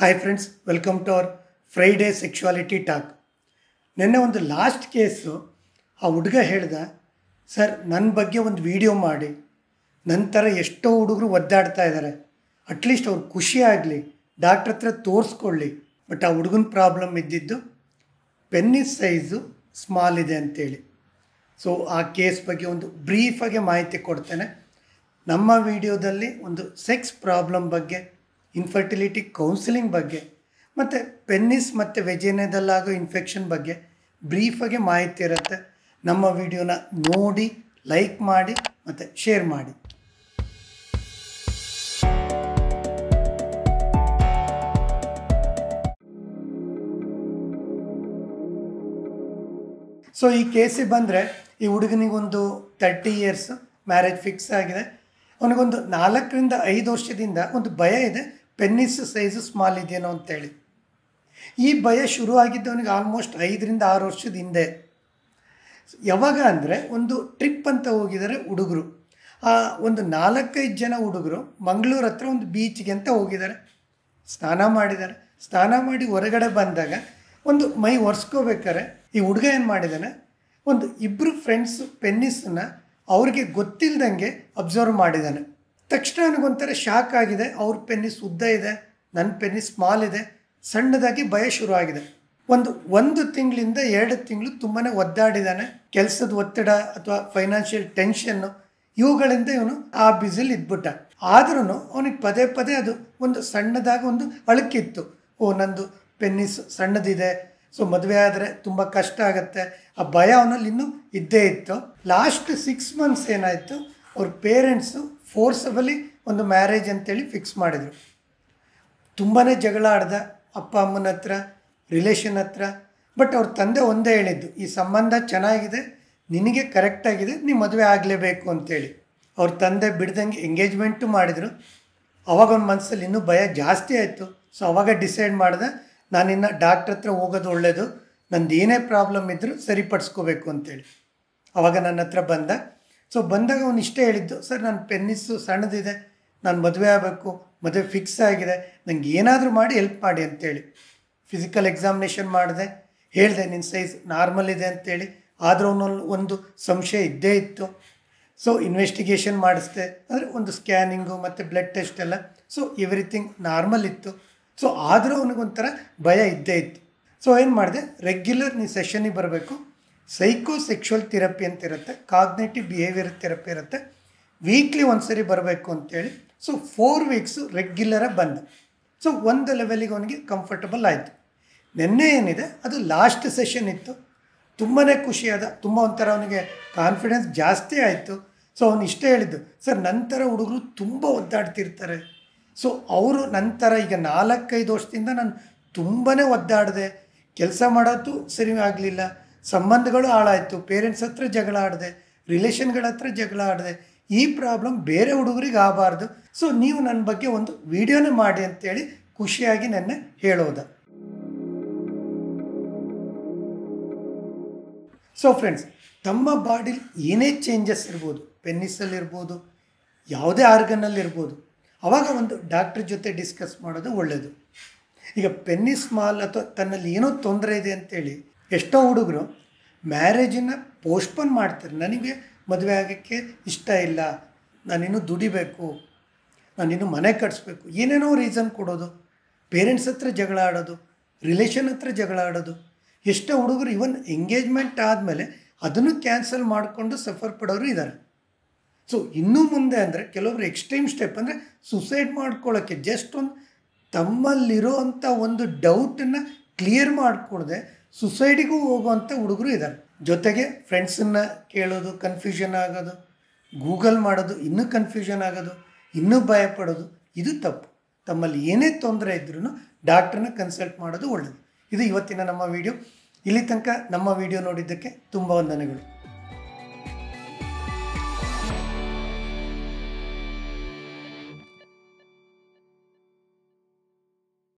hi friends welcome to our Friday sexuality talk ನಿನ್ನೆ ಒಂದು last case ಆ ಹುಡುಗ ಹೇಳ್ದ ಸರ್ ನನ್ನ ಬಗ್ಗೆ ಒಂದು ವಿಡಿಯೋ ಮಾಡಿ ನಂತರ ಎಷ್ಟೋ ಹುಡುಗರು ಒದ್ದಾಡ್ತಾ ಇದ್ದಾರೆ ಅಟ್ಲೀಸ್ಟ್ ಅವ್ರು ಖುಷಿಯಾಗಲಿ ಡಾಕ್ಟ್ರ್ ಹತ್ರ ತೋರಿಸ್ಕೊಳ್ಳಿ ಬಟ್ ಆ ಹುಡುಗನ ಪ್ರಾಬ್ಲಮ್ ಇದ್ದಿದ್ದು ಪೆನ್ನಿಸ್ ಸೈಜು ಸ್ಮಾಲ್ ಇದೆ ಅಂತೇಳಿ ಸೊ ಆ ಕೇಸ್ ಬಗ್ಗೆ ಒಂದು ಬ್ರೀಫಾಗಿ ಮಾಹಿತಿ ಕೊಡ್ತೇನೆ ನಮ್ಮ ವಿಡಿಯೋದಲ್ಲಿ ಒಂದು ಸೆಕ್ಸ್ ಪ್ರಾಬ್ಲಮ್ ಬಗ್ಗೆ ಇನ್ಫರ್ಟಿಲಿಟಿ ಕೌನ್ಸಿಲಿಂಗ್ ಬಗ್ಗೆ ಮತ್ತು ಪೆನ್ನಿಸ್ ಮತ್ತು ವೆಜಿನೇದಲ್ಲಾಗೋ ಇನ್ಫೆಕ್ಷನ್ ಬಗ್ಗೆ ಬ್ರೀಫಾಗಿ ಮಾಹಿತಿ ಇರುತ್ತೆ ನಮ್ಮ ವಿಡಿಯೋನ ನೋಡಿ ಲೈಕ್ ಮಾಡಿ ಮತ್ತು ಶೇರ್ ಮಾಡಿ ಸೊ ಈ ಕೇಸಿಗೆ ಬಂದರೆ ಈ ಹುಡುಗನಿಗೊಂದು ತರ್ಟಿ ಇಯರ್ಸ್ ಮ್ಯಾರೇಜ್ ಫಿಕ್ಸ್ ಆಗಿದೆ ಅವನಿಗೊಂದು ನಾಲ್ಕರಿಂದ ಐದು ವರ್ಷದಿಂದ ಒಂದು ಭಯ ಇದೆ ಪೆನ್ನಿಸ್ ಸೈಜು ಸ್ಮಾಲ್ ಇದೆಯೇನೋ ಅಂತೇಳಿ ಈ ಭಯ ಶುರು ಆಗಿದ್ದವನಿಗೆ ಆಲ್ಮೋಸ್ಟ್ ಐದರಿಂದ ಆರು ವರ್ಷದ ಹಿಂದೆ ಯಾವಾಗ ಅಂದರೆ ಒಂದು ಟ್ರಿಪ್ ಅಂತ ಹೋಗಿದ್ದಾರೆ ಹುಡುಗರು ಆ ಒಂದು ನಾಲ್ಕೈದು ಜನ ಹುಡುಗರು ಮಂಗಳೂರು ಹತ್ರ ಒಂದು ಬೀಚ್ಗೆ ಅಂತ ಹೋಗಿದ್ದಾರೆ ಸ್ನಾನ ಮಾಡಿದ್ದಾರೆ ಸ್ನಾನ ಮಾಡಿ ಹೊರಗಡೆ ಬಂದಾಗ ಒಂದು ಮೈ ಒರೆಸ್ಕೋಬೇಕಾರೆ ಈ ಹುಡುಗ ಏನು ಮಾಡಿದ್ದಾನೆ ಒಂದು ಇಬ್ಬರು ಫ್ರೆಂಡ್ಸು ಪೆನ್ನಿಸನ್ನು ಅವ್ರಿಗೆ ಗೊತ್ತಿಲ್ಲದಂಗೆ ಅಬ್ಸರ್ವ್ ಮಾಡಿದ್ದಾನೆ ತಕ್ಷಣ ನನಗೊಂಥರ ಶಾಕ್ ಆಗಿದೆ ಅವ್ರ ಪೆನ್ನಿಸ್ ಉದ್ದ ಇದೆ ನನ್ನ ಪೆನ್ನಿಸ್ ಸ್ಮಾಲ್ ಇದೆ ಸಣ್ಣದಾಗಿ ಭಯ ಶುರು ಆಗಿದೆ ಒಂದು ಒಂದು ತಿಂಗಳಿಂದ ಎರಡು ತಿಂಗಳು ತುಂಬಾ ಒದ್ದಾಡಿದ್ದಾನೆ ಕೆಲಸದ ಒತ್ತಡ ಅಥವಾ ಫೈನಾನ್ಷಿಯಲ್ ಟೆನ್ಷನ್ನು ಇವುಗಳಿಂದ ಇವನು ಆ ಬ್ಯುಸಿಲಿ ಇದ್ಬಿಟ್ಟ ಆದ್ರೂ ಅವನಿಗೆ ಪದೇ ಪದೇ ಅದು ಒಂದು ಸಣ್ಣದಾಗಿ ಒಂದು ಅಳಕಿತ್ತು ಓ ನಂದು ಪೆನ್ನಿಸ್ ಸಣ್ಣದಿದೆ ಸೊ ಮದುವೆ ಆದರೆ ತುಂಬ ಕಷ್ಟ ಆಗುತ್ತೆ ಆ ಭಯ ಅವನಲ್ಲಿ ಇನ್ನೂ ಇದ್ದೇ ಇತ್ತು ಲಾಸ್ಟ್ ಸಿಕ್ಸ್ ಮಂತ್ಸ್ ಏನಾಯಿತು ಅವ್ರ ಪೇರೆಂಟ್ಸು ಫೋರ್ಸಬಲಿ ಒಂದು ಮ್ಯಾರೇಜ್ ಅಂತೇಳಿ ಫಿಕ್ಸ್ ಮಾಡಿದರು ತುಂಬಾ ಜಗಳ ಆಡ್ದ ಅಪ್ಪ ಅಮ್ಮನ ಹತ್ರ ರಿಲೇಷನ್ ಹತ್ರ ಬಟ್ ಅವ್ರ ತಂದೆ ಒಂದೇ ಹೇಳಿದ್ದು ಈ ಸಂಬಂಧ ಚೆನ್ನಾಗಿದೆ ನಿನಗೆ ಕರೆಕ್ಟಾಗಿದೆ ನೀವು ಮದುವೆ ಆಗಲೇಬೇಕು ಅಂತೇಳಿ ಅವ್ರ ತಂದೆ ಬಿಡ್ದಂಗೆ ಎಂಗೇಜ್ಮೆಂಟು ಮಾಡಿದರು ಅವಾಗ ಒಂದು ಮನಸ್ಸಲ್ಲಿ ಇನ್ನೂ ಭಯ ಜಾಸ್ತಿ ಆಯಿತು ಸೊ ಅವಾಗ ಡಿಸೈಡ್ ಮಾಡಿದೆ ನಾನಿನ್ನು ಡಾಕ್ಟ್ರ್ ಹತ್ರ ಹೋಗೋದು ಒಳ್ಳೆಯದು ನಂದು ಏನೇ ಪ್ರಾಬ್ಲಮ್ ಇದ್ದರೂ ಸರಿಪಡಿಸ್ಕೋಬೇಕು ಅಂತೇಳಿ ಅವಾಗ ನನ್ನ ಹತ್ರ ಬಂದ ಸೊ ಬಂದಾಗ ಅವನು ಇಷ್ಟೇ ಹೇಳಿದ್ದು ಸರ್ ನನ್ನ ಪೆನ್ನಿಸ್ಸು ಸಣ್ಣದಿದೆ ನಾನು ಮದುವೆ ಆಗಬೇಕು ಮದುವೆ ಫಿಕ್ಸ್ ಆಗಿದೆ ನನಗೆ ಏನಾದರೂ ಮಾಡಿ ಹೆಲ್ಪ್ ಮಾಡಿ ಅಂತೇಳಿ ಫಿಸಿಕಲ್ ಎಕ್ಸಾಮಿನೇಷನ್ ಮಾಡಿದೆ ಹೇಳಿದೆ ನಿನ್ನ ಸೈಜ್ ನಾರ್ಮಲ್ ಇದೆ ಅಂತೇಳಿ ಆದರೂ ಅವನಲ್ಲಿ ಒಂದು ಸಂಶಯ ಇದ್ದೇ ಇತ್ತು ಸೊ ಇನ್ವೆಸ್ಟಿಗೇಷನ್ ಮಾಡಿಸ್ದೆ ಅಂದರೆ ಒಂದು ಸ್ಕ್ಯಾನಿಂಗು ಮತ್ತು ಬ್ಲಡ್ ಟೆಸ್ಟ್ ಎಲ್ಲ ಸೊ ಎವ್ರಿಥಿಂಗ್ ನಾರ್ಮಲ್ ಇತ್ತು ಸೊ ಆದರೂ ಅವನಿಗೊಂಥರ ಭಯ ಇದ್ದೇ ಇತ್ತು ಸೊ ಏನು ಮಾಡಿದೆ ರೆಗ್ಯುಲರ್ ನೀನು ಸೆಷನಿಗೆ ಬರಬೇಕು ಸೈಕೋ ಸೆಕ್ಷುವಲ್ ಥೆರಪಿ ಅಂತ ಇರುತ್ತೆ ಕಾಗ್ನೇಟಿವ್ ಬಿಹೇವಿಯರ್ ಥೆರಪಿ ಇರುತ್ತೆ ವೀಕ್ಲಿ ಒಂದು ಸರಿ ಬರಬೇಕು ಅಂತೇಳಿ ಸೊ ಫೋರ್ ವೀಕ್ಸು ರೆಗ್ಯುಲರಾಗಿ ಬಂದ ಸೊ ಒಂದು ಲೆವೆಲಿಗೆ ಅವನಿಗೆ ಕಂಫರ್ಟಬಲ್ ಆಯಿತು ನಿನ್ನೆ ಏನಿದೆ ಅದು ಲಾಸ್ಟ್ ಸೆಷನ್ ಇತ್ತು ತುಂಬಾ ಖುಷಿಯಾದ ತುಂಬ ಒಂಥರ ಅವನಿಗೆ ಕಾನ್ಫಿಡೆನ್ಸ್ ಜಾಸ್ತಿ ಆಯಿತು ಸೊ ಅವನು ಇಷ್ಟೇ ಹೇಳಿದ್ದು ಸರ್ ನಂತರ ಹುಡುಗರು ತುಂಬ ಒದ್ದಾಡ್ತಿರ್ತಾರೆ ಸೊ ಅವರು ನಂತರ ಈಗ ನಾಲ್ಕೈದು ವರ್ಷದಿಂದ ನಾನು ತುಂಬಾ ಒದ್ದಾಡಿದೆ ಕೆಲಸ ಮಾಡೋದು ಸರಿ ಆಗಲಿಲ್ಲ ಸಂಬಂಧಗಳು ಹಾಳಾಯಿತು ಪೇರೆಂಟ್ಸ್ ಹತ್ರ ಜಗಳ ಆಡಿದೆ ರಿಲೇಷನ್ಗಳ ಹತ್ರ ಜಗಳ ಆಡಿದೆ ಈ ಪ್ರಾಬ್ಲಮ್ ಬೇರೆ ಹುಡುಗರಿಗೆ ಆಗಬಾರ್ದು ಸೊ ನೀವು ನನ್ನ ಬಗ್ಗೆ ಒಂದು ವಿಡಿಯೋನೇ ಮಾಡಿ ಅಂತೇಳಿ ಖುಷಿಯಾಗಿ ನನ್ನ ಹೇಳೋದ ಸೊ ಫ್ರೆಂಡ್ಸ್ ತಮ್ಮ ಬಾಡಿಲಿ ಏನೇ ಚೇಂಜಸ್ ಇರ್ಬೋದು ಇರ್ಬೋದು ಯಾವುದೇ ಇರ್ಬೋದು ಆವಾಗ ಒಂದು ಡಾಕ್ಟ್ರ್ ಜೊತೆ ಡಿಸ್ಕಸ್ ಮಾಡೋದು ಒಳ್ಳೆಯದು ಈಗ ಪೆನ್ನಿಸ್ ಮಾಲ್ ಅಥವಾ ತನ್ನಲ್ಲಿ ಏನೋ ತೊಂದರೆ ಇದೆ ಅಂತೇಳಿ ಎಷ್ಟೋ ಹುಡುಗರು ಮ್ಯಾರೇಜನ್ನ ಪೋಸ್ಟ್ಪೋನ್ ಮಾಡ್ತಾರೆ ನನಗೆ ಮದುವೆ ಆಗೋಕ್ಕೆ ಇಷ್ಟ ಇಲ್ಲ ನಾನಿನ್ನು ದುಡಿಬೇಕು ನಾನಿನ್ನು ಮನೆ ಕಟ್ಸ್ಬೇಕು ಏನೇನೋ ರೀಸನ್ ಕೊಡೋದು ಪೇರೆಂಟ್ಸ್ ಹತ್ರ ಜಗಳ ಆಡೋದು ರಿಲೇಷನ್ ಹತ್ರ ಜಗಳ ಆಡೋದು ಎಷ್ಟೋ ಹುಡುಗರು ಇವನ್ ಎಂಗೇಜ್ಮೆಂಟ್ ಆದಮೇಲೆ ಅದನ್ನು ಕ್ಯಾನ್ಸಲ್ ಮಾಡಿಕೊಂಡು ಸಫರ್ ಪಡೋರು ಇದ್ದಾರೆ ಸೊ ಇನ್ನೂ ಮುಂದೆ ಅಂದರೆ ಕೆಲವೊಬ್ರು ಎಕ್ಸ್ಟ್ರೀಮ್ ಸ್ಟೆಪ್ ಅಂದರೆ ಸುಸೈಡ್ ಮಾಡ್ಕೊಳ್ಳೋಕ್ಕೆ ಜಸ್ಟ್ ಒಂದು ತಮ್ಮಲ್ಲಿರೋ ಅಂಥ ಒಂದು ಡೌಟನ್ನು ಕ್ಲಿಯರ್ ಮಾಡಿಕೊಳ್ಳದೆ ಸುಸೈಡಿಗೂ ಹೋಗುವಂಥ ಹುಡುಗರು ಇದ್ದಾರೆ ಜೊತೆಗೆ ಫ್ರೆಂಡ್ಸನ್ನು ಕೇಳೋದು ಕನ್ಫ್ಯೂಷನ್ ಆಗೋದು ಗೂಗಲ್ ಮಾಡೋದು ಇನ್ನೂ ಕನ್ಫ್ಯೂಷನ್ ಆಗೋದು ಇನ್ನೂ ಭಯ ಇದು ತಪ್ಪು ತಮ್ಮಲ್ಲಿ ಏನೇ ತೊಂದರೆ ಇದ್ರೂ ಡಾಕ್ಟ್ರನ್ನ ಕನ್ಸಲ್ಟ್ ಮಾಡೋದು ಒಳ್ಳೆಯದು ಇದು ಇವತ್ತಿನ ನಮ್ಮ ವಿಡಿಯೋ ಇಲ್ಲಿ ತನಕ ನಮ್ಮ ವಿಡಿಯೋ ನೋಡಿದ್ದಕ್ಕೆ ತುಂಬ ವಂದನೆಗಳು